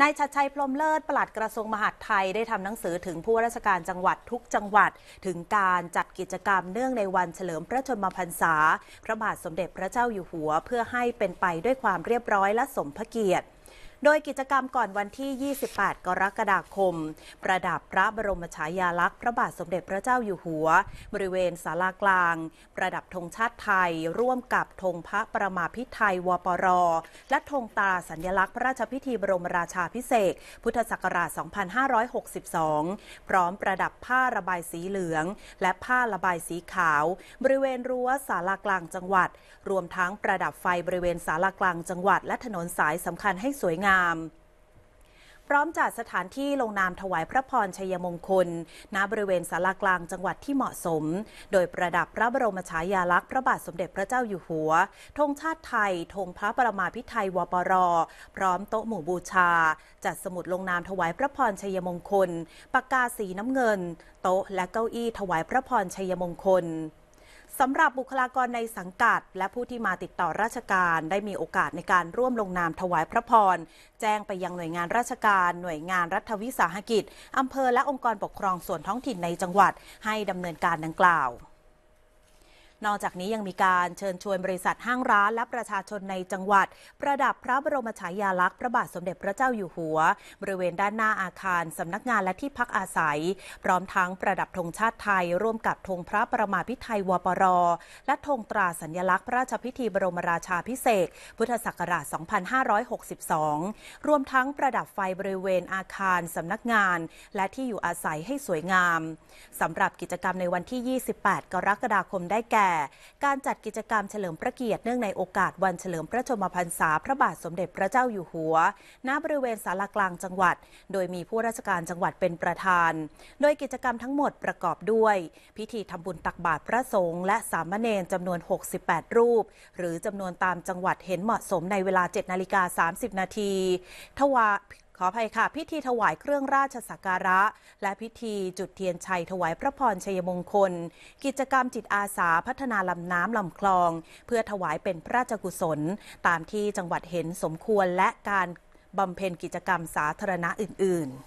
นายชัดชัยพรมเลิศปลัดกระทรวงมหาดไทยได้ทำหนังสือถึงผู้ราชการจังหวัดทุกจังหวัด ถึงการจัดกิจกรรมเนื่องในวันเฉลิมพระชนมพรรษาพระบาทสมเด็จพระเจ้าอยู่หัว เพื่อให้เป็นไปด้วยความเรียบร้อยและสมพระเกียรติโดยกิจกรรมก่อนวันที่ 28 กรกฎาคม ประดับพระบรมฉายาลักษณ์พระบาทสมเด็จพระเจ้าอยู่หัว บริเวณศาลากลาง ประดับธงชาติไทยร่วมกับธงพระประมาพิไทยวปร และธงตาสัญลักษณ์ พระราชพิธีบรมราชาพิเศษพุทธศักราช 2562 พร้อมประดับผ้าระบายสีเหลือง และผ้าระบายสีขาว บริเวณรั้วศาลากลางจังหวัด รวมทั้งประดับไฟบริเวณศาลากลางจังหวัด และถนนสายสำคัญให้สวยงามามพร้อมจัดสถานที่ลงนามถวายพระพรชัยมงคล ณบริเวณศาลากลางจังหวัดที่เหมาะสม โดยประดับพระบรมฉายาลักษณ์พระบาทสมเด็จพระเจ้าอยู่หัวธงชาติไทยธงพระประมาพิไทยวปรพร้อมโต๊ะหมู่บูชา จัดสมุดลงนามถวายพระพรชัยมงคลปากกาสีน้ำเงิน โต๊ะและเก้าอี้ถวายพระพรชัยมงคลสำหรับบุคลากรในสังกัด และผู้ที่มาติดต่อราชการได้มีโอกาสในการร่วมลงนามถวายพระพร แจ้งไปยังหน่วยงานราชการ หน่วยงานรัฐวิสาหกิจ อำเภอและองค์กรปกครองส่วนท้องถิ่นในจังหวัดให้ดำเนินการดังกล่าวนอกจากนี้ยังมีการเชิญชวนบริษัทห้างร้านและประชาชนในจังหวัด ประดับพระบรมฉายาลักษณ์พระบาทสมเด็จพระเจ้าอยู่หัว บริเวณด้านหน้าอาคารสำนักงานและที่พักอาศัย พร้อมทั้งประดับธงชาติไทยร่วมกับธงพระประมาพิไทยวปรและธงตราสัญลักษณ์ พระราชพิธีบรมราชาพิเศษพุทธศักราช 2562 รวมทั้งประดับไฟบริเวณอาคารสำนักงาน และที่อยู่อาศัยให้สวยงามสำหรับกิจกรรมในวันที่ 28 กรกฎาคมได้แก่ก่การจัดกิจกรรมเฉลิมพระเกียรติเนื่องในโอกาสวันเฉลิมพระชนมพรรษาพระบาทสมเด็จพระเจ้าอยู่หัวณบริเวณศาลากลางจังหวัด โดยมีผู้ราชการจังหวัดเป็นประธาน โดยกิจกรรมทั้งหมดประกอบด้วย พิธีทำบุญตักบาตรพระสงฆ์และสามเณรจำนวน 68 รูป หรือจำนวนตามจังหวัดเห็นเหมาะสมในเวลา7นาฬิกา30นาทีทวาขออภัยค่ะ พิธีถวายเครื่องราชสักการะ และพิธีจุดเทียนชัยถวายพระพรชัยมงคล กิจกรรมจิตอาสาพัฒนาลำน้ำลำคลอง เพื่อถวายเป็นพระราชกุศล ตามที่จังหวัดเห็นสมควรและการบำเพ็ญกิจกรรมสาธารณะอื่นๆ